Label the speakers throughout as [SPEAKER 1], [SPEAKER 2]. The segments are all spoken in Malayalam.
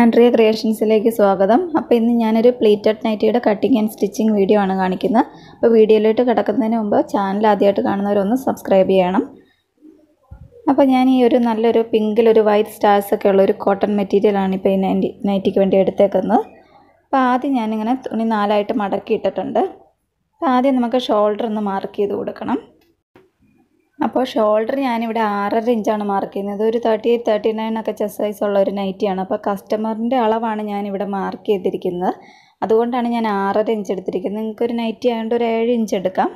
[SPEAKER 1] ആൻഡ്രിയ ക്രിയേഷൻസിലേക്ക് സ്വാഗതം അപ്പോൾ ഇന്ന് ഞാനൊരു പ്ലീറ്റഡ് നൈറ്റിയുടെ കട്ടിങ് ആൻഡ് സ്റ്റിച്ചിങ് വീഡിയോ ആണ് കാണിക്കുന്നത് അപ്പോൾ വീഡിയോയിലോട്ട് കിടക്കുന്നതിന് മുമ്പ് ചാനൽ ആദ്യമായിട്ട് കാണുന്നവരൊന്ന് സബ്സ്ക്രൈബ് ചെയ്യണം അപ്പോൾ ഞാൻ ഈ ഒരു നല്ലൊരു പിങ്കിലൊരു വൈറ്റ് സ്റ്റാർസ് ഒക്കെ ഉള്ള ഒരു കോട്ടൺ മെറ്റീരിയലാണ് ഇപ്പോൾ ഈ നൈറ്റി നൈറ്റിക്ക് വേണ്ടി എടുത്തേക്കുന്നത് അപ്പോൾ ആദ്യം ഞാനിങ്ങനെ തുണി നാലായിട്ട് മടക്കി ഇട്ടിട്ടുണ്ട് അപ്പോൾ ആദ്യം നമുക്ക് ഷോൾഡർ ഒന്ന് മാർക്ക് ചെയ്ത് കൊടുക്കണം അപ്പോൾ ഷോൾഡർ ഞാനിവിടെ ആറര ഇഞ്ചാണ് മാർക്ക് ചെയ്യുന്നത് ഒരു തേർട്ടി എയ്റ്റ് തേർട്ടി നയൻ ഒക്കെ ചെസ് സൈസ് ഉള്ള ഒരു നൈറ്റിയാണ് അപ്പോൾ കസ്റ്റമറിൻ്റെ അളവാണ് ഞാനിവിടെ മാർക്ക് ചെയ്തിരിക്കുന്നത് അതുകൊണ്ടാണ് ഞാൻ ആറര ഇഞ്ച് എടുത്തിരിക്കുന്നത് നിങ്ങൾക്കൊരു നൈറ്റി ആയതുകൊണ്ട് ഒരു ഏഴ് ഇഞ്ച് എടുക്കാം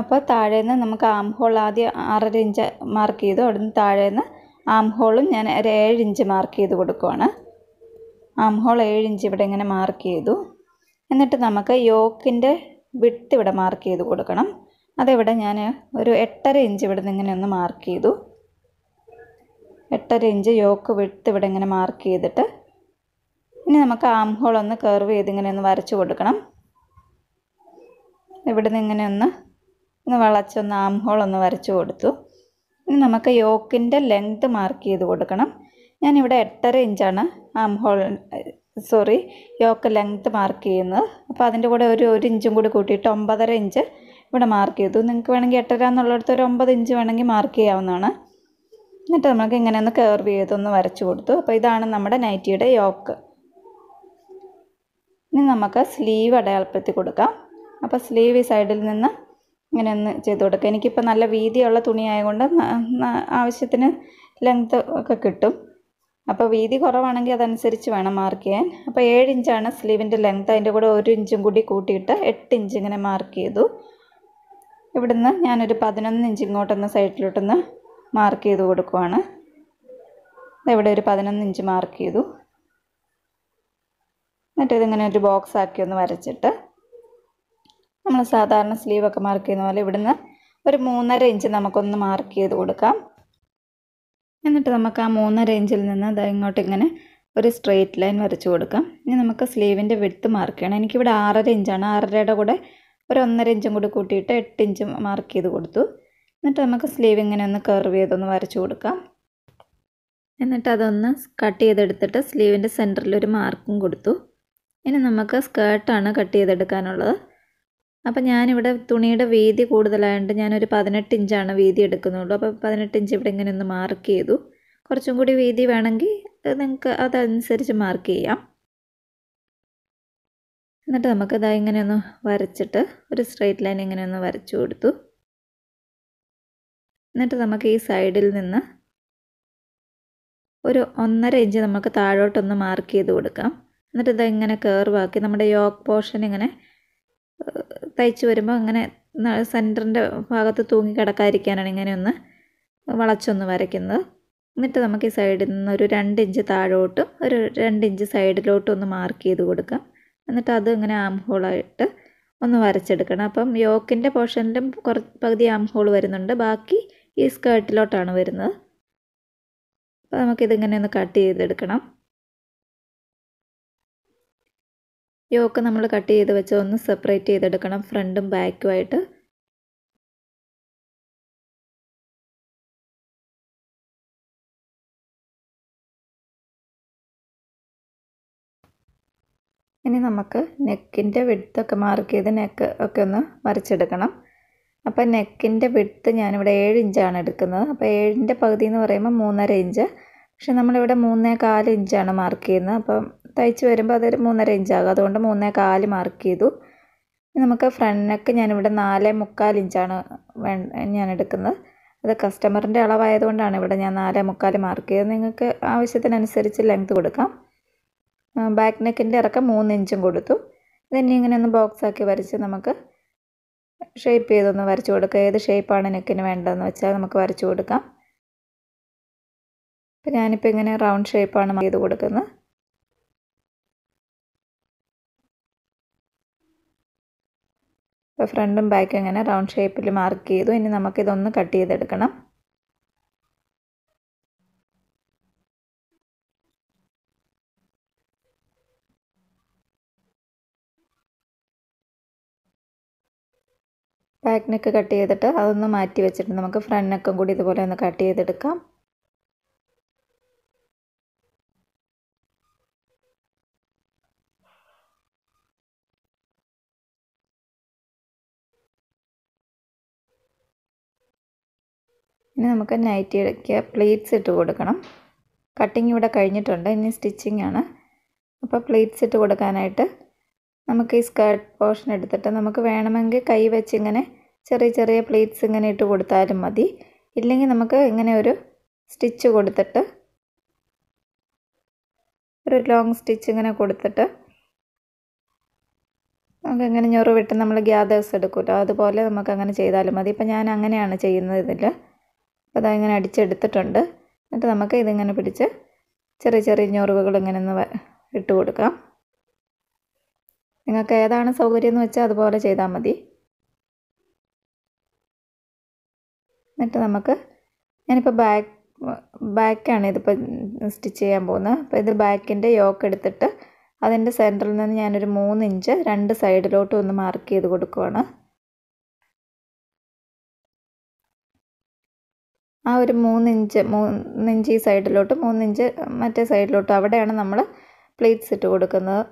[SPEAKER 1] അപ്പോൾ താഴേന്ന് നമുക്ക് ആം ഹോൾ ആദ്യം ആറര ഇഞ്ച് മാർക്ക് ചെയ്തു അവിടുന്ന് താഴേന്ന് ആം ഹോളും ഞാൻ ഒരു ഏഴ് ഇഞ്ച് മാർക്ക് ചെയ്ത് കൊടുക്കുവാണ് ആം ഹോൾ ഏഴ് ഇഞ്ച് ഇവിടെ ഇങ്ങനെ മാർക്ക് ചെയ്തു എന്നിട്ട് നമുക്ക് യോക്കിൻ്റെ വിട്ട് ഇവിടെ മാർക്ക് ചെയ്ത് കൊടുക്കണം അതിവിടെ ഞാൻ ഒരു എട്ടര ഇഞ്ച് ഇവിടെ നിന്ന് ഇങ്ങനെ ഒന്ന് മാർക്ക് ചെയ്തു എട്ടര ഇഞ്ച് യോക്ക് വിട്ട് ഇവിടെ ഇങ്ങനെ മാർക്ക് ചെയ്തിട്ട് ഇനി നമുക്ക് ആം ഹോൾ ഒന്ന് കർവ് ചെയ്ത് ഇങ്ങനെ ഒന്ന് വരച്ചു കൊടുക്കണം ഇവിടെ നിന്ന് ഇങ്ങനെ ഒന്ന് ഒന്ന് വളച്ചൊന്ന് ആം ഹോൾ ഒന്ന് വരച്ചു കൊടുത്തു ഇനി നമുക്ക് യോക്കിൻ്റെ ലെങ്ത് മാർക്ക് ചെയ്ത് കൊടുക്കണം ഞാനിവിടെ എട്ടര ഇഞ്ചാണ് armhole sorry yoke length mark ചെയ്യുന്നത് അപ്പോൾ അതിൻ്റെ കൂടെ ഒരു ഒരു ഇഞ്ചും കൂടി കൂട്ടിയിട്ട് ഒമ്പതര ഇഞ്ച് ഇവിടെ മാർക്ക് ചെയ്തു നിങ്ങൾക്ക് വേണമെങ്കിൽ എട്ടര എന്നുള്ളിടത്ത് ഒരു ഒമ്പത് ഇഞ്ച് വേണമെങ്കിൽ മാർക്ക് ചെയ്യാവുന്നതാണ് എന്നിട്ട് നമുക്ക് ഇങ്ങനെ ഒന്ന് കർവ് ചെയ്തൊന്ന് വരച്ചു കൊടുത്തു അപ്പോൾ ഇതാണ് നമ്മുടെ നൈറ്റിയുടെ യോക്ക് ഇനി നമുക്ക് സ്ലീവ് അടയാളപ്പെടുത്തി കൊടുക്കാം അപ്പോൾ സ്ലീവ് ഈ സൈഡിൽ നിന്ന് ഇങ്ങനെ ഒന്ന് ചെയ്ത് കൊടുക്കുക എനിക്കിപ്പോൾ നല്ല വീതിയുള്ള തുണി ആയതുകൊണ്ട് ആവശ്യത്തിന് ലെങ്ത് ഒക്കെ കിട്ടും അപ്പോൾ വീതി കുറവാണെങ്കിൽ അതനുസരിച്ച് വേണം മാർക്ക് ചെയ്യാൻ അപ്പോൾ ഏഴ് ഇഞ്ചാണ് സ്ലീവിൻ്റെ ലെങ്ത് അതിൻ്റെ കൂടെ ഒരു ഇഞ്ചും കൂടി കൂട്ടിയിട്ട് എട്ട് ഇഞ്ച് ഇങ്ങനെ മാർക്ക് ചെയ്തു ഇവിടുന്ന് ഞാനൊരു പതിനൊന്ന് ഇഞ്ച് ഇങ്ങോട്ടൊന്ന് സൈഡിലോട്ടൊന്ന് മാർക്ക് ചെയ്ത് കൊടുക്കുവാണ് ഇവിടെ ഒരു പതിനൊന്ന് ഇഞ്ച് മാർക്ക് ചെയ്തു എന്നിട്ട് ഇതിങ്ങനെ ഒരു ബോക്സ് ആക്കി ഒന്ന് വരച്ചിട്ട് നമ്മൾ സാധാരണ സ്ലീവൊക്കെ മാർക്ക് ചെയ്യുന്ന പോലെ ഇവിടുന്ന് ഒരു മൂന്നര ഇഞ്ച് നമുക്കൊന്ന് മാർക്ക് ചെയ്ത് കൊടുക്കാം എന്നിട്ട് നമുക്ക് ആ മൂന്നര ഇഞ്ചിൽ നിന്ന് അത് ഇങ്ങോട്ട് ഇങ്ങനെ ഒരു സ്ട്രെയിറ്റ് ലൈൻ വരച്ചു കൊടുക്കാം ഇനി നമുക്ക് സ്ലീവിൻ്റെ വിടുത്ത് മാർക്ക് ചെയ്യണം എനിക്കിവിടെ ആറര ഇഞ്ചാണ് ആറരയുടെ കൂടെ ഒരു ഒന്നര ഇഞ്ചും കൂടി കൂട്ടിയിട്ട് എട്ട് ഇഞ്ച് മാർക്ക് ചെയ്ത് കൊടുത്തു എന്നിട്ട് നമുക്ക് സ്ലീവ് ഇങ്ങനെ ഒന്ന് കർവ് ചെയ്തൊന്ന് വരച്ചു കൊടുക്കാം എന്നിട്ട് അതൊന്ന് കട്ട് ചെയ്തെടുത്തിട്ട് സ്ലീവിൻ്റെ സെൻറ്ററിൽ ഒരു മാർക്കും കൊടുത്തു ഇനി നമുക്ക് സ്കേർട്ടാണ് കട്ട് ചെയ്തെടുക്കാനുള്ളത് അപ്പോൾ ഞാനിവിടെ തുണിയുടെ വീതി കൂടുതലായതുകൊണ്ട് ഞാനൊരു പതിനെട്ട് ഇഞ്ചാണ് വീതി എടുക്കുന്നുള്ളൂ അപ്പോൾ പതിനെട്ട് ഇഞ്ച് ഇവിടെ ഇങ്ങനെ ഒന്ന് മാർക്ക് ചെയ്തു കുറച്ചും കൂടി വീതി വേണമെങ്കിൽ നിങ്ങൾക്ക്
[SPEAKER 2] അതനുസരിച്ച് മാർക്ക് ചെയ്യാം എന്നിട്ട് നമുക്ക് ഇതാ ഇങ്ങനെയൊന്ന് വരച്ചിട്ട് ഒരു സ്ട്രെയിറ്റ് ലൈൻ ഇങ്ങനെയൊന്ന് വരച്ചു കൊടുത്തു
[SPEAKER 1] എന്നിട്ട് നമുക്ക് ഈ സൈഡിൽ നിന്ന് ഒരു ഒന്നര ഇഞ്ച് നമുക്ക് താഴോട്ടൊന്ന് മാർക്ക് ചെയ്ത് കൊടുക്കാം എന്നിട്ട് ഇതാ ഇങ്ങനെ കയറുവാക്കി നമ്മുടെ യോക്ക് പോർഷൻ ഇങ്ങനെ തയ്ച്ച് വരുമ്പോൾ ഇങ്ങനെ സെൻറ്ററിൻ്റെ ഭാഗത്ത് തൂങ്ങി കിടക്കാതിരിക്കാനാണ് ഇങ്ങനെയൊന്ന് വളച്ചൊന്ന് വരയ്ക്കുന്നത് എന്നിട്ട് നമുക്ക് ഈ സൈഡിൽ നിന്ന് ഒരു രണ്ട് ഇഞ്ച് താഴോട്ടും ഒരു രണ്ട് ഇഞ്ച് സൈഡിലോട്ടും ഒന്ന് മാർക്ക് ചെയ്ത് കൊടുക്കാം എന്നിട്ട് അത് ഇങ്ങനെ ആം ഹോളായിട്ട് ഒന്ന് വരച്ചെടുക്കണം അപ്പം യോക്കിൻ്റെ പോർഷനിലും കുറച്ച് പകുതി ആം ഹോൾ വരുന്നുണ്ട് ബാക്കി
[SPEAKER 2] ഈ സ്കേർട്ടിലോട്ടാണ് വരുന്നത് അപ്പോൾ നമുക്കിതിങ്ങനെ ഒന്ന് കട്ട് ചെയ്തെടുക്കണം യോക്ക് നമ്മൾ കട്ട് ചെയ്ത് വെച്ച് ഒന്ന് സെപ്പറേറ്റ് ചെയ്തെടുക്കണം ഫ്രണ്ടും ബാക്കുമായിട്ട് ഇനി നമുക്ക് നെക്കിൻ്റെ ഒക്കെ
[SPEAKER 1] മാർക്ക് ചെയ്ത് നെക്ക് ഒക്കെ ഒന്ന് വരച്ചെടുക്കണം അപ്പോൾ നെക്കിൻ്റെ വിടുത്ത് ഞാനിവിടെ ഏഴ് ഇഞ്ചാണ് എടുക്കുന്നത് അപ്പോൾ ഏഴിൻ്റെ പകുതി എന്ന് പറയുമ്പോൾ മൂന്നര ഇഞ്ച് പക്ഷേ നമ്മളിവിടെ മൂന്നേ കാല് ഇഞ്ചാണ് മാർക്ക് ചെയ്യുന്നത് അപ്പം തയ്ച്ച് വരുമ്പോൾ അതൊരു മൂന്നര ഇഞ്ചാകും അതുകൊണ്ട് മൂന്നേ കാല് മാർക്ക് ചെയ്തു നമുക്ക് ഫ്രണ്ട് നെക്ക് ഞാനിവിടെ നാല് മുക്കാൽ ഇഞ്ചാണ് വേ ഞാൻ എടുക്കുന്നത് അത് കസ്റ്റമറിൻ്റെ അളവായതുകൊണ്ടാണ് ഇവിടെ ഞാൻ നാല് മുക്കാൽ മാർക്ക് ചെയ്തത് നിങ്ങൾക്ക് ആവശ്യത്തിനനുസരിച്ച് ലെങ്ത് കൊടുക്കാം ബാക്ക് നെക്കിൻ്റെ ഇറക്കം മൂന്ന് ഇഞ്ചും കൊടുത്തു ഇതിനെ ഇങ്ങനെ ഒന്ന് ബോക്സ് ആക്കി വരച്ച് നമുക്ക് ഷേപ്പ് ചെയ്തൊന്ന് വരച്ചു കൊടുക്കുക ഏത് ഷേപ്പാണ് നെക്കിന് വേണ്ടതെന്ന് വെച്ചാൽ
[SPEAKER 2] നമുക്ക് വരച്ചു കൊടുക്കാം അപ്പം ഞാനിപ്പോൾ ഇങ്ങനെ റൗണ്ട് ഷേപ്പാണ് ചെയ്ത് കൊടുക്കുന്നത്
[SPEAKER 1] ഇപ്പോൾ ഫ്രണ്ടും ബാക്കും ഇങ്ങനെ റൗണ്ട് ഷേപ്പിൽ മാർക്ക് ചെയ്തു ഇനി നമുക്കിതൊന്ന് കട്ട് ചെയ്തെടുക്കണം
[SPEAKER 2] ബാക്ക് നെക്ക് കട്ട് ചെയ്തിട്ട് അതൊന്ന് മാറ്റി വെച്ചിട്ട് നമുക്ക് ഫ്രണ്ട് നെക്കും കൂടി ഇതുപോലെ ഒന്ന് കട്ട് ചെയ്തെടുക്കാം ഇനി നമുക്ക് നൈറ്റി ഇടയ്ക്ക് പ്ലേറ്റ്സ് ഇട്ട് കൊടുക്കണം കട്ടിങ് ഇവിടെ കഴിഞ്ഞിട്ടുണ്ട് ഇനി
[SPEAKER 1] സ്റ്റിച്ചിങ് ആണ് അപ്പോൾ പ്ലേറ്റ്സ് ഇട്ട് കൊടുക്കാനായിട്ട് നമുക്ക് ഈ സ്കേർട്ട് പോർഷൻ എടുത്തിട്ട് നമുക്ക് വേണമെങ്കിൽ കൈ വെച്ച് ഇങ്ങനെ ചെറിയ ചെറിയ പ്ലീറ്റ്സ് ഇങ്ങനെ ഇട്ട് കൊടുത്താലും മതി ഇല്ലെങ്കിൽ നമുക്ക് ഇങ്ങനെ ഒരു സ്റ്റിച്ച് കൊടുത്തിട്ട് ഒരു ലോങ് സ്റ്റിച്ച് ഇങ്ങനെ കൊടുത്തിട്ട് നമുക്ക് ഇങ്ങനെ ഞൊറു വിട്ട് നമ്മൾ ഗ്യാദേഴ്സ് എടുക്കുമല്ലോ അതുപോലെ നമുക്ക് അങ്ങനെ ചെയ്താലും മതി ഇപ്പം ഞാൻ അങ്ങനെയാണ് ചെയ്യുന്നത് ഇതിൽ അപ്പോൾ അതങ്ങനെ അടിച്ചെടുത്തിട്ടുണ്ട് എന്നിട്ട് നമുക്ക് ഇതിങ്ങനെ പിടിച്ച് ചെറിയ ചെറിയ ഞൊറുവുകൾ ഇങ്ങനെ ഒന്ന് ഇട്ട് കൊടുക്കാം നിങ്ങൾക്ക് ഏതാണ് സൗകര്യം എന്ന് വെച്ചാൽ അതുപോലെ ചെയ്താൽ മതി എന്നിട്ട് നമുക്ക് ഞാനിപ്പോൾ ബാക്ക് ബാക്കാണ് ഇതിപ്പോൾ സ്റ്റിച്ച് ചെയ്യാൻ പോകുന്നത് അപ്പോൾ ഇത് ബാക്കിൻ്റെ യോക്ക് എടുത്തിട്ട് അതിൻ്റെ സെൻറ്ററിൽ നിന്ന് ഞാനൊരു മൂന്ന് ഇഞ്ച് രണ്ട് സൈഡിലോട്ട് ഒന്ന്
[SPEAKER 2] മാർക്ക് ചെയ്ത് കൊടുക്കുവാണ് ആ ഒരു മൂന്നിഞ്ച് മൂന്നിഞ്ച് ഈ സൈഡിലോട്ട് മൂന്നിഞ്ച് മറ്റേ സൈഡിലോട്ട് അവിടെയാണ്
[SPEAKER 1] നമ്മൾ പ്ലേറ്റ്സ് ഇട്ട് കൊടുക്കുന്നത്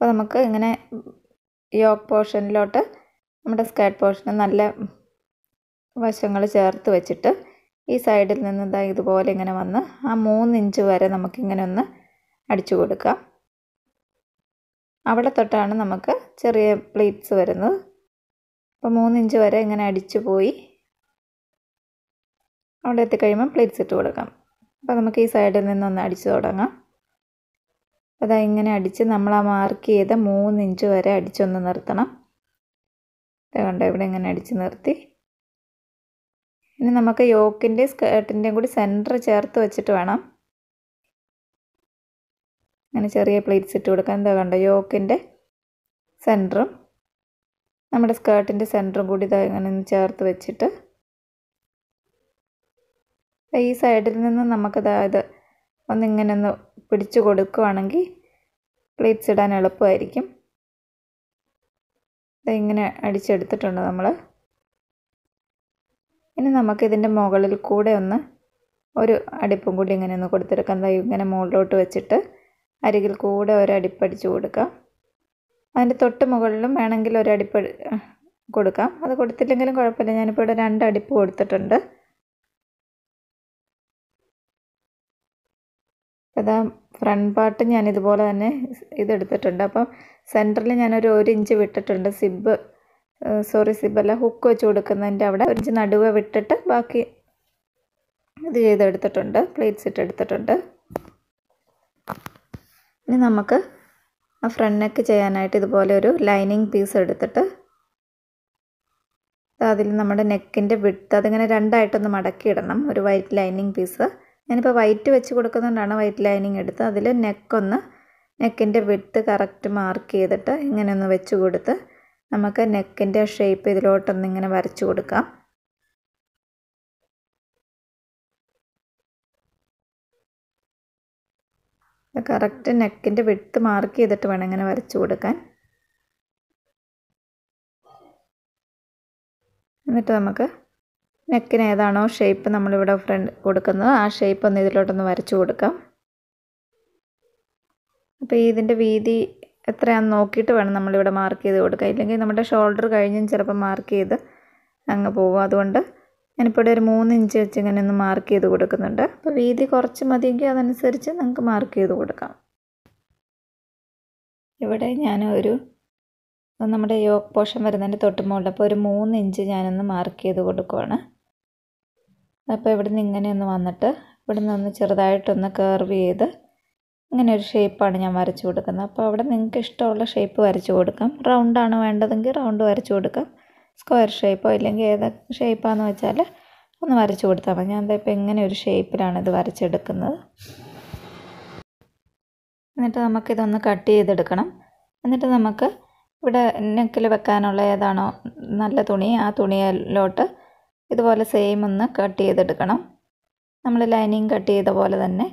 [SPEAKER 1] അപ്പോൾ നമുക്ക് ഇങ്ങനെ യോക്ക് പോർഷനിലോട്ട് നമ്മുടെ സ്കേർട്ട് പോർഷന് നല്ല വശങ്ങൾ ചേർത്ത് വെച്ചിട്ട് ഈ സൈഡിൽ നിന്ന് ഇതാ ഇതുപോലെ ഇങ്ങനെ വന്ന് ആ മൂന്ന് ഇഞ്ച് വരെ നമുക്കിങ്ങനെ ഒന്ന് അടിച്ചു കൊടുക്കാം അവിടെ തൊട്ടാണ് നമുക്ക് ചെറിയ പ്ലീറ്റ്സ് വരുന്നത് അപ്പോൾ മൂന്നിഞ്ച് ഇഞ്ച് വരെ ഇങ്ങനെ അടിച്ചു പോയി അവിടെ എത്തിക്കഴിയുമ്പം പ്ലീറ്റ്സ് ഇട്ട് കൊടുക്കാം അപ്പോൾ നമുക്ക് ഈ സൈഡിൽ നിന്നൊന്ന് അടിച്ചു തുടങ്ങാം അതാ ഇങ്ങനെ അടിച്ച് നമ്മൾ ആ മാർക്ക് ചെയ്ത മൂന്ന് ഇഞ്ച് വരെ അടിച്ചൊന്ന് നിർത്തണം കണ്ടോ ഇവിടെ ഇങ്ങനെ അടിച്ച് നിർത്തി ഇനി നമുക്ക് യോക്കിൻ്റെ സ്കേർട്ടിൻ്റെയും കൂടി സെൻറ്റർ ചേർത്ത് വെച്ചിട്ട് വേണം അങ്ങനെ ചെറിയ പ്ലേറ്റ്സ് ഇട്ട് കൊടുക്കാൻ എന്താ കണ്ടോ യോക്കിൻ്റെ സെൻറ്ററും നമ്മുടെ സ്കേർട്ടിൻ്റെ സെൻറ്ററും കൂടി ഇതാ ഇങ്ങനെ ചേർത്ത് വെച്ചിട്ട് ഈ സൈഡിൽ നിന്ന് നമുക്കിതാ ഇത് ഒന്നിങ്ങനെ ഒന്ന് പിടിച്ചു കൊടുക്കുവാണെങ്കിൽ പ്ലേറ്റ്സ് ഇടാൻ എളുപ്പമായിരിക്കും ഇതിങ്ങനെ അടിച്ചെടുത്തിട്ടുണ്ട് നമ്മൾ ഇനി നമുക്കിതിൻ്റെ മുകളിൽ കൂടെ ഒന്ന് ഒരു അടിപ്പും കൂടി ഇങ്ങനെ ഒന്ന് കൊടുത്തെടുക്കാം എന്താ ഇങ്ങനെ മുകളിലോട്ട് വെച്ചിട്ട് അരികിൽ കൂടെ ഒരു അടിപ്പടിച്ച് കൊടുക്കാം അതിൻ്റെ തൊട്ട് മുകളിലും വേണമെങ്കിൽ ഒരു അടിപ്പ് കൊടുക്കാം അത് കൊടുത്തില്ലെങ്കിലും കുഴപ്പമില്ല ഞാനിപ്പോൾ ഇവിടെ രണ്ട് അടിപ്പ് കൊടുത്തിട്ടുണ്ട് അതാ ഫ്രണ്ട് പാർട്ട് ഞാൻ ഇതുപോലെ തന്നെ ഇതെടുത്തിട്ടുണ്ട് അപ്പം സെൻറ്ററിൽ ഞാനൊരു ഒരു ഇഞ്ച് വിട്ടിട്ടുണ്ട് സിബ് സോറി സിബല്ല ഹുക്ക് വെച്ച് കൊടുക്കുന്നതിൻ്റെ അവിടെ ഒരു ഇഞ്ച് നടുവ് വിട്ടിട്ട് ബാക്കി ഇത് ചെയ്തെടുത്തിട്ടുണ്ട് പ്ലേറ്റ്സ് എടുത്തിട്ടുണ്ട് ഇനി നമുക്ക് ആ ഫ്രണ്ട് നെക്ക് ചെയ്യാനായിട്ട് ഇതുപോലെ ഒരു ലൈനിങ് പീസ് എടുത്തിട്ട് അതിൽ നമ്മുടെ നെക്കിൻ്റെ വിട്ട് അതിങ്ങനെ രണ്ടായിട്ടൊന്ന് മടക്കിയിടണം ഒരു വൈറ്റ് ലൈനിങ് പീസ് ഞാനിപ്പോൾ വൈറ്റ് വെച്ച് കൊടുക്കുന്നതുകൊണ്ടാണ് വൈറ്റ് ലൈനിങ് എടുത്ത് അതിൽ നെക്കൊന്ന് നെക്കിൻ്റെ വിട്ട് കറക്റ്റ് മാർക്ക് ചെയ്തിട്ട് ഇങ്ങനെ ഒന്ന് വെച്ച് കൊടുത്ത്
[SPEAKER 2] നമുക്ക് നെക്കിൻ്റെ ഷേപ്പ് ഇതിലോട്ടൊന്ന് ഇങ്ങനെ വരച്ച് കൊടുക്കാം കറക്റ്റ് നെക്കിൻ്റെ വിട്ട് മാർക്ക് ചെയ്തിട്ട് വേണം ഇങ്ങനെ വരച്ച് കൊടുക്കാൻ
[SPEAKER 1] എന്നിട്ട് നമുക്ക് നെക്കിന് ഏതാണോ ഷേപ്പ് നമ്മളിവിടെ ഫ്രണ്ട് കൊടുക്കുന്നത് ആ ഷേപ്പ് ഒന്ന് ഇതിലോട്ടൊന്ന് വരച്ചു കൊടുക്കാം അപ്പോൾ ഇതിൻ്റെ വീതി എത്രയാണെന്ന് നോക്കിയിട്ട് വേണം നമ്മളിവിടെ മാർക്ക് ചെയ്ത് കൊടുക്കുക ഇല്ലെങ്കിൽ നമ്മുടെ ഷോൾഡർ കഴിഞ്ഞും ചിലപ്പോൾ മാർക്ക് ചെയ്ത് അങ്ങ് പോകും അതുകൊണ്ട് ഞാനിപ്പോൾ ഇവിടെ ഒരു മൂന്ന് ഇഞ്ച് വെച്ച് ഇങ്ങനെ ഒന്ന് മാർക്ക് ചെയ്ത് കൊടുക്കുന്നുണ്ട് അപ്പോൾ വീതി കുറച്ച് മതിയെങ്കിൽ അതനുസരിച്ച് നമുക്ക് മാർക്ക് ചെയ്ത് കൊടുക്കാം ഇവിടെ ഞാൻ ഒരു നമ്മുടെ യോഗ പോഷൻ വരുന്നതിൻ്റെ തൊട്ട് മുകളിൽ അപ്പോൾ ഒരു മൂന്ന് ഇഞ്ച് ഞാനൊന്ന് മാർക്ക് ചെയ്ത് കൊടുക്കുവാണ് അപ്പോൾ ഇവിടെ നിന്ന് ഇങ്ങനെ ഒന്ന് വന്നിട്ട് ഇവിടെ നിന്ന് ചെറുതായിട്ടൊന്ന് കർവ് ചെയ്ത് ഇങ്ങനെ ഒരു ഷേപ്പാണ് ഞാൻ വരച്ചു കൊടുക്കുന്നത് അപ്പോൾ അവിടെ നിങ്ങൾക്ക് ഇഷ്ടമുള്ള ഷേപ്പ് വരച്ചു കൊടുക്കാം റൗണ്ടാണ് വേണ്ടതെങ്കിൽ റൗണ്ട് വരച്ചു കൊടുക്കാം സ്ക്വയർ ഷേപ്പോ ഇല്ലെങ്കിൽ ഏതൊക്കെ ഷേപ്പാണെന്ന് വെച്ചാൽ ഒന്ന് വരച്ചു കൊടുത്താൽ മതി ഞാൻ ഇപ്പോൾ ഇങ്ങനെ ഒരു ഷേപ്പിലാണ് ഇത് വരച്ചെടുക്കുന്നത് എന്നിട്ട് നമുക്കിതൊന്ന് കട്ട് ചെയ്തെടുക്കണം എന്നിട്ട് നമുക്ക് ഇവിടെ നെക്കിൽ വെക്കാനുള്ള ഏതാണോ നല്ല തുണി ആ തുണിയിലോട്ട് ഇതുപോലെ സെയിം ഒന്ന് കട്ട് ചെയ്തെടുക്കണം നമ്മൾ ലൈനിങ് കട്ട് ചെയ്ത പോലെ തന്നെ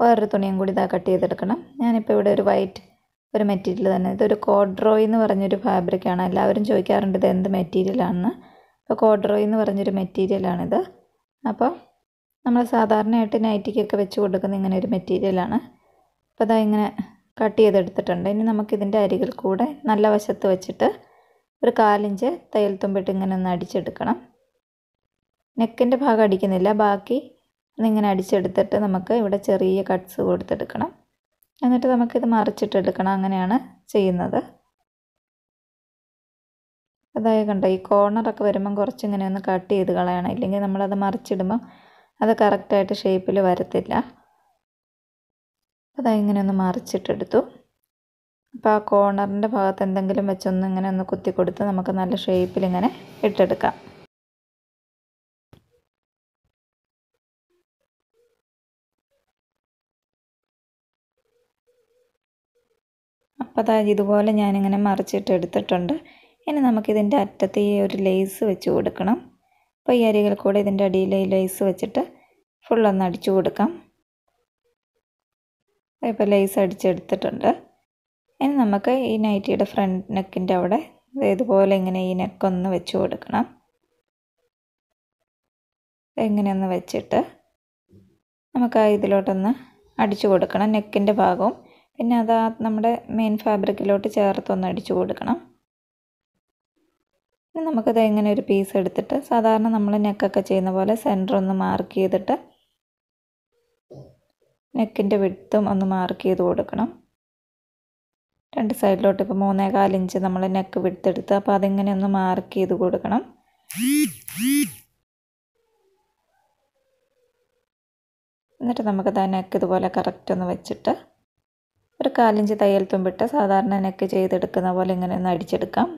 [SPEAKER 1] വേറൊരു തുണിയും കൂടി ഇതാ കട്ട് ചെയ്തെടുക്കണം ഞാനിപ്പോൾ ഇവിടെ ഒരു വൈറ്റ് ഒരു മെറ്റീരിയൽ തന്നെ ഇതൊരു കോഡ്രോയ് എന്ന് പറഞ്ഞൊരു ഫാബ്രിക്കാണ് എല്ലാവരും ചോദിക്കാറുണ്ട് ഇത് എന്ത് മെറ്റീരിയലാണെന്ന് അപ്പോൾ കോഡ്രോയ് എന്ന് പറഞ്ഞൊരു മെറ്റീരിയലാണിത് അപ്പോൾ നമ്മൾ സാധാരണയായിട്ട് നൈറ്റിക്കൊക്കെ വെച്ച് കൊടുക്കുന്ന ഇങ്ങനെ ഒരു മെറ്റീരിയലാണ് അപ്പോൾ അതാ ഇങ്ങനെ കട്ട് ചെയ്തെടുത്തിട്ടുണ്ട് ഇനി നമുക്കിതിൻ്റെ അരികിൽ കൂടെ നല്ല വശത്ത് വെച്ചിട്ട് ഒരു കാലിഞ്ച് തയ്യൽ തുമ്പിട്ട് ഇങ്ങനെ ഒന്ന് അടിച്ചെടുക്കണം നെക്കിൻ്റെ ഭാഗം അടിക്കുന്നില്ല ബാക്കി അതിങ്ങനെ അടിച്ചെടുത്തിട്ട് നമുക്ക് ഇവിടെ ചെറിയ കട്ട്സ് കൊടുത്തെടുക്കണം എന്നിട്ട് നമുക്കിത് മറിച്ചിട്ടെടുക്കണം അങ്ങനെയാണ് ചെയ്യുന്നത് അതായത് കണ്ടോ ഈ കോർണറൊക്കെ വരുമ്പം ഇങ്ങനെ ഒന്ന് കട്ട് ചെയ്ത് കളയണം ഇല്ലെങ്കിൽ നമ്മളത് മറിച്ചിടുമ്പോൾ അത് കറക്റ്റായിട്ട് ഷേപ്പിൽ വരത്തില്ല അപ്പോൾ ഇങ്ങനെ ഒന്ന് മറിച്ചിട്ടെടുത്തു അപ്പോൾ ആ കോർണറിൻ്റെ ഭാഗത്ത് എന്തെങ്കിലും വെച്ചൊന്ന്
[SPEAKER 2] ഇങ്ങനെ ഒന്ന് കുത്തി കൊടുത്ത് നമുക്ക് നല്ല ഷേപ്പിൽ ഇങ്ങനെ ഇട്ടെടുക്കാം അപ്പോൾ അതാ ഇതുപോലെ ഞാനിങ്ങനെ മറിച്ചിട്ട്
[SPEAKER 1] എടുത്തിട്ടുണ്ട് ഇനി നമുക്കിതിൻ്റെ അറ്റത്ത് ഈ ഒരു ലേസ് വെച്ച് കൊടുക്കണം അപ്പോൾ ഈ അരികിൽ കൂടെ ഇതിൻ്റെ അടിയിൽ ഈ ലേസ് വെച്ചിട്ട് ഫുള്ളൊന്ന് അടിച്ചു കൊടുക്കാം ഇപ്പോൾ ലേസ് അടിച്ചെടുത്തിട്ടുണ്ട് ഇനി നമുക്ക് ഈ നൈറ്റിയുടെ ഫ്രണ്ട് നെക്കിൻ്റെ അവിടെ ഇതുപോലെ ഇങ്ങനെ ഈ നെക്കൊന്ന് വെച്ച് കൊടുക്കണം ഇങ്ങനെയൊന്ന് വെച്ചിട്ട് നമുക്ക് ഇതിലോട്ടൊന്ന് അടിച്ചു കൊടുക്കണം നെക്കിൻ്റെ ഭാഗവും പിന്നെ അത് നമ്മുടെ മെയിൻ ഫാബ്രിക്കിലോട്ട് ചേർത്തൊന്ന് അടിച്ചു കൊടുക്കണം ഇനി നമുക്കത് ഇങ്ങനെ ഒരു പീസ് എടുത്തിട്ട് സാധാരണ നമ്മൾ നെക്കൊക്കെ ചെയ്യുന്ന പോലെ സെൻറ്റർ ഒന്ന് മാർക്ക് ചെയ്തിട്ട് നെക്കിൻ്റെ വിടുത്തും ഒന്ന് മാർക്ക് ചെയ്ത് കൊടുക്കണം രണ്ട് സൈഡിലോട്ട് ഇപ്പോൾ മൂന്നേ കാലിഞ്ച് നമ്മൾ നെക്ക് വിടുത്തെടുത്ത് അപ്പോൾ അതിങ്ങനെ ഒന്ന് മാർക്ക് ചെയ്ത് കൊടുക്കണം എന്നിട്ട് നമുക്ക് ആ നെക്ക് ഇതുപോലെ കറക്റ്റ് ഒന്ന് വെച്ചിട്ട് ഒരു കാലിഞ്ച് തയ്യൽ തുമ്പിട്ട് സാധാരണ നെക്ക് ചെയ്തെടുക്കുന്ന പോലെ ഇങ്ങനെ ഒന്ന് അടിച്ചെടുക്കാം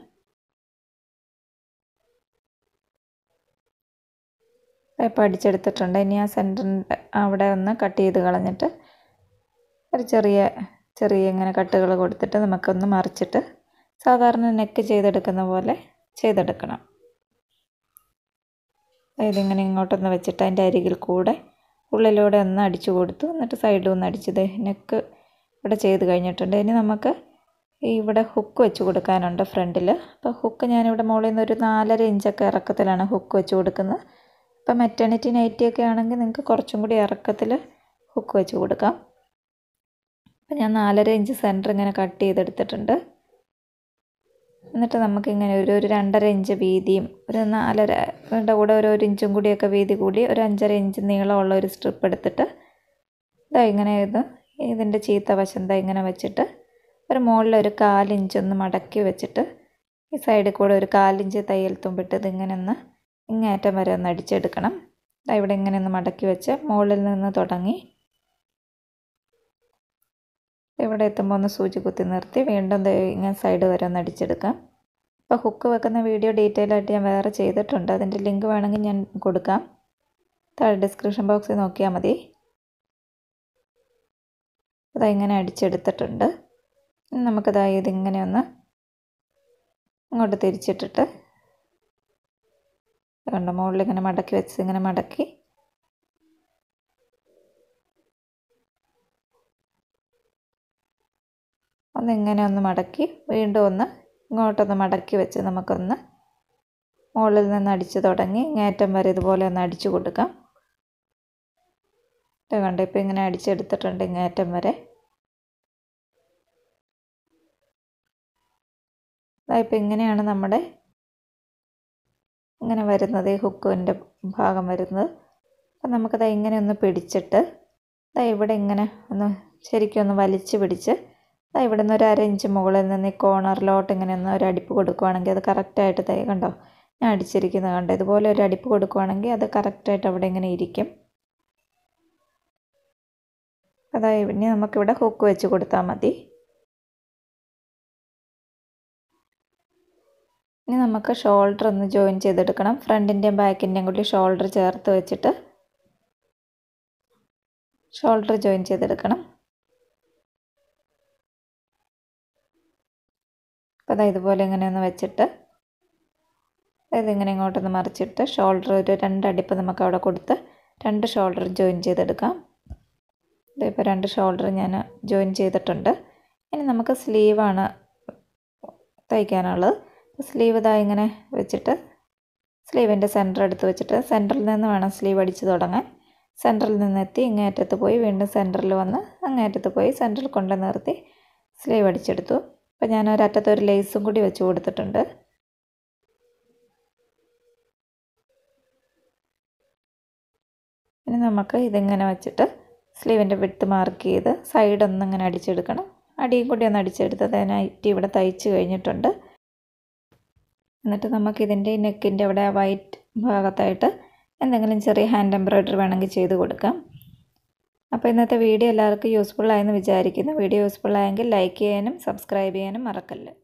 [SPEAKER 1] ഇപ്പം അടിച്ചെടുത്തിട്ടുണ്ട് ഇനി ആ സെൻറ്ററിൻ്റെ അവിടെ ഒന്ന് കട്ട് ചെയ്ത് കളഞ്ഞിട്ട് ഒരു ചെറിയ ചെറിയ ഇങ്ങനെ കട്ടുകൾ കൊടുത്തിട്ട് നമുക്കൊന്ന് മറിച്ചിട്ട് സാധാരണ നെക്ക് ചെയ്തെടുക്കുന്ന പോലെ ചെയ്തെടുക്കണം അതായത് ഇങ്ങനെ ഇങ്ങോട്ടൊന്ന് വെച്ചിട്ട് അതിൻ്റെ അരികിൽ കൂടെ ഉള്ളിലൂടെ ഒന്ന് അടിച്ചു കൊടുത്തു എന്നിട്ട് സൈഡിൽ ഒന്ന് അടിച്ചത് നെക്ക് ഇവിടെ ചെയ്ത് കഴിഞ്ഞിട്ടുണ്ട് ഇനി നമുക്ക് ഇവിടെ ഹുക്ക് വെച്ച് കൊടുക്കാനുണ്ട് ഫ്രണ്ടിൽ അപ്പോൾ ഹുക്ക് ഞാനിവിടെ മുകളിൽ നിന്ന് ഒരു നാലര ഇഞ്ചൊക്കെ ഇറക്കത്തിലാണ് ഹുക്ക് വെച്ച് കൊടുക്കുന്നത് അപ്പോൾ മെറ്റേണിറ്റി നൈറ്റിയൊക്കെ ആണെങ്കിൽ നിങ്ങൾക്ക് കുറച്ചും കൂടി ഇറക്കത്തിൽ ഹുക്ക് വെച്ച് കൊടുക്കാം അപ്പം ഞാൻ നാലര ഇഞ്ച് സെൻറ്റർ ഇങ്ങനെ കട്ട് ചെയ്തെടുത്തിട്ടുണ്ട് എന്നിട്ട് നമുക്കിങ്ങനെ ഒരു ഒരു രണ്ടര ഇഞ്ച് വീതിയും ഒരു നാലര കൂടെ ഒരു ഒരു ഇഞ്ചും കൂടിയൊക്കെ വീതി കൂടി ഒരു അഞ്ചര ഇഞ്ച് നീളമുള്ള ഒരു സ്ട്രിപ്പ് എടുത്തിട്ട് ഇതാ ഇങ്ങനെ ഇത് ഇതിൻ്റെ ചീത്ത വശന്ത ഇങ്ങനെ വെച്ചിട്ട് ഒരു മുകളിൽ ഒരു കാലിഞ്ചൊന്ന് മടക്കി വെച്ചിട്ട് ഈ സൈഡിൽ കൂടെ ഒരു കാലിഞ്ച് തയ്യൽ തുമ്പിട്ട് ഇതിങ്ങനെ ഒന്ന് ഇങ്ങേറ്റം വരെ ഒന്ന് അടിച്ചെടുക്കണം ഇവിടെ ഇങ്ങനെ ഒന്ന് മടക്കി വെച്ച് മുകളിൽ നിന്ന് തുടങ്ങി ഇവിടെ എത്തുമ്പോൾ ഒന്ന് സൂചി കുത്തി നിർത്തി വീണ്ടും ഇങ്ങനെ സൈഡ് വരെ ഒന്ന് അടിച്ചെടുക്കാം അപ്പോൾ ഹുക്ക് വെക്കുന്ന വീഡിയോ ഡീറ്റെയിൽ ആയിട്ട് ഞാൻ വേറെ ചെയ്തിട്ടുണ്ട് അതിൻ്റെ ലിങ്ക് വേണമെങ്കിൽ ഞാൻ കൊടുക്കാം താഴെ ഡിസ്ക്രിപ്ഷൻ ബോക്സിൽ നോക്കിയാൽ മതി ഇതങ്ങനെ അടിച്ചെടുത്തിട്ടുണ്ട് നമുക്കതാ ഇതിങ്ങനെ ഒന്ന് ഇങ്ങോട്ട് തിരിച്ചിട്ടിട്ട് കണ്ട മുകളിൽ ഇങ്ങനെ മടക്കി വെച്ച് ഇങ്ങനെ മടക്കി ഒന്നിങ്ങനെ ഒന്ന് മടക്കി വീണ്ടും ഒന്ന് ഇങ്ങോട്ടൊന്ന് മടക്കി വെച്ച് നമുക്കൊന്ന് മുകളിൽ നിന്ന് അടിച്ചു തുടങ്ങി ഇങ്ങേറ്റം വരെ ഇതുപോലെ ഒന്ന്
[SPEAKER 2] അടിച്ചു കൊടുക്കാം കണ്ട ഇപ്പം ഇങ്ങനെ അടിച്ചെടുത്തിട്ടുണ്ട് ഇങ്ങേറ്റം വരെ ഇപ്പം ഇങ്ങനെയാണ് നമ്മുടെ ഇങ്ങനെ വരുന്നത് ഈ ഹുക്കുവിൻ്റെ ഭാഗം
[SPEAKER 1] വരുന്നത് അപ്പം നമുക്കത് ഇങ്ങനെ ഒന്ന് പിടിച്ചിട്ട് ഇതാ ഇവിടെ ഇങ്ങനെ ഒന്ന് ശരിക്കും ഒന്ന് വലിച്ച് പിടിച്ച് ഇതാ ഇവിടെ നിന്ന് ഒരു അരയിഞ്ച് മുകളിൽ നിന്ന് ഈ കോർണറിലോട്ട് ഇങ്ങനെ ഒന്ന് ഒരു അടിപ്പ് കൊടുക്കുവാണെങ്കിൽ അത് കറക്റ്റായിട്ട് തൈ കണ്ടോ ഞാൻ അടിച്ചിരിക്കുന്നത് കണ്ടോ ഇതുപോലെ ഒരു അടിപ്പ് കൊടുക്കുവാണെങ്കിൽ അത്
[SPEAKER 2] കറക്റ്റായിട്ട് അവിടെ ഇങ്ങനെ ഇരിക്കും അതായത് പിന്നെ നമുക്കിവിടെ ഹുക്ക് വെച്ച് കൊടുത്താൽ മതി
[SPEAKER 1] ഇനി നമുക്ക് ഷോൾഡർ ഒന്ന് ജോയിൻ ചെയ്തെടുക്കണം ഫ്രണ്ടിൻ്റെയും ബാക്കിൻ്റെയും കൂടി ഷോൾഡർ
[SPEAKER 2] ചേർത്ത് വെച്ചിട്ട് ഷോൾഡർ ജോയിൻ ചെയ്തെടുക്കണം അപ്പോൾ അതായത് ഇതുപോലെ ഇങ്ങനെ
[SPEAKER 1] ഒന്ന് വെച്ചിട്ട് അതായത് ഇങ്ങനെ ഇങ്ങോട്ടൊന്ന് മറിച്ചിട്ട് ഷോൾഡർ ഒരു രണ്ടടിപ്പ് നമുക്ക് അവിടെ കൊടുത്ത് രണ്ട് ഷോൾഡർ ജോയിൻ ചെയ്തെടുക്കാം ഇപ്പോൾ രണ്ട് ഷോൾഡർ ഞാൻ ജോയിൻ ചെയ്തിട്ടുണ്ട് ഇനി നമുക്ക് സ്ലീവാണ് തയ്ക്കാനുള്ളത് സ്ലീവ് ഇതാ ഇങ്ങനെ വെച്ചിട്ട് സ്ലീവിൻ്റെ സെൻറ്റർ എടുത്ത് വെച്ചിട്ട് സെൻറ്ററിൽ നിന്ന് വേണം സ്ലീവ് അടിച്ച് തുടങ്ങാൻ സെൻറ്ററിൽ നിന്നെത്തി ഇങ്ങേറ്റത്ത് പോയി വീണ്ടും സെൻറ്ററിൽ വന്ന് അങ്ങേറ്റത്ത് പോയി സെൻറ്ററിൽ കൊണ്ട് നിർത്തി സ്ലീവ് അടിച്ചെടുത്തു അപ്പോൾ ഞാൻ ഒരറ്റത്ത് ഒരു ലേസും കൂടി വെച്ച്
[SPEAKER 2] കൊടുത്തിട്ടുണ്ട് ഇനി നമുക്ക് ഇതിങ്ങനെ വെച്ചിട്ട് സ്ലീവിൻ്റെ വിട്ട് മാർക്ക് ചെയ്ത്
[SPEAKER 1] സൈഡൊന്നും ഇങ്ങനെ അടിച്ചെടുക്കണം അടിയും കൂടി ഒന്ന് അടിച്ചെടുത്ത് അതിനായിട്ട് ഇവിടെ തയ്ച്ച് കഴിഞ്ഞിട്ടുണ്ട് എന്നിട്ട് നമുക്കിതിൻ്റെ നെക്കിൻ്റെ അവിടെ വൈറ്റ് ഭാഗത്തായിട്ട് എന്തെങ്കിലും ചെറിയ ഹാൻഡ് എംബ്രോയ്ഡറി വേണമെങ്കിൽ ചെയ്ത് കൊടുക്കാം അപ്പോൾ ഇന്നത്തെ വീഡിയോ എല്ലാവർക്കും യൂസ്ഫുള്ളായെന്ന്
[SPEAKER 2] വിചാരിക്കുന്നു വീഡിയോ യൂസ്ഫുള്ളായെങ്കിൽ ലൈക്ക് ചെയ്യാനും സബ്സ്ക്രൈബ് ചെയ്യാനും മറക്കല്ലേ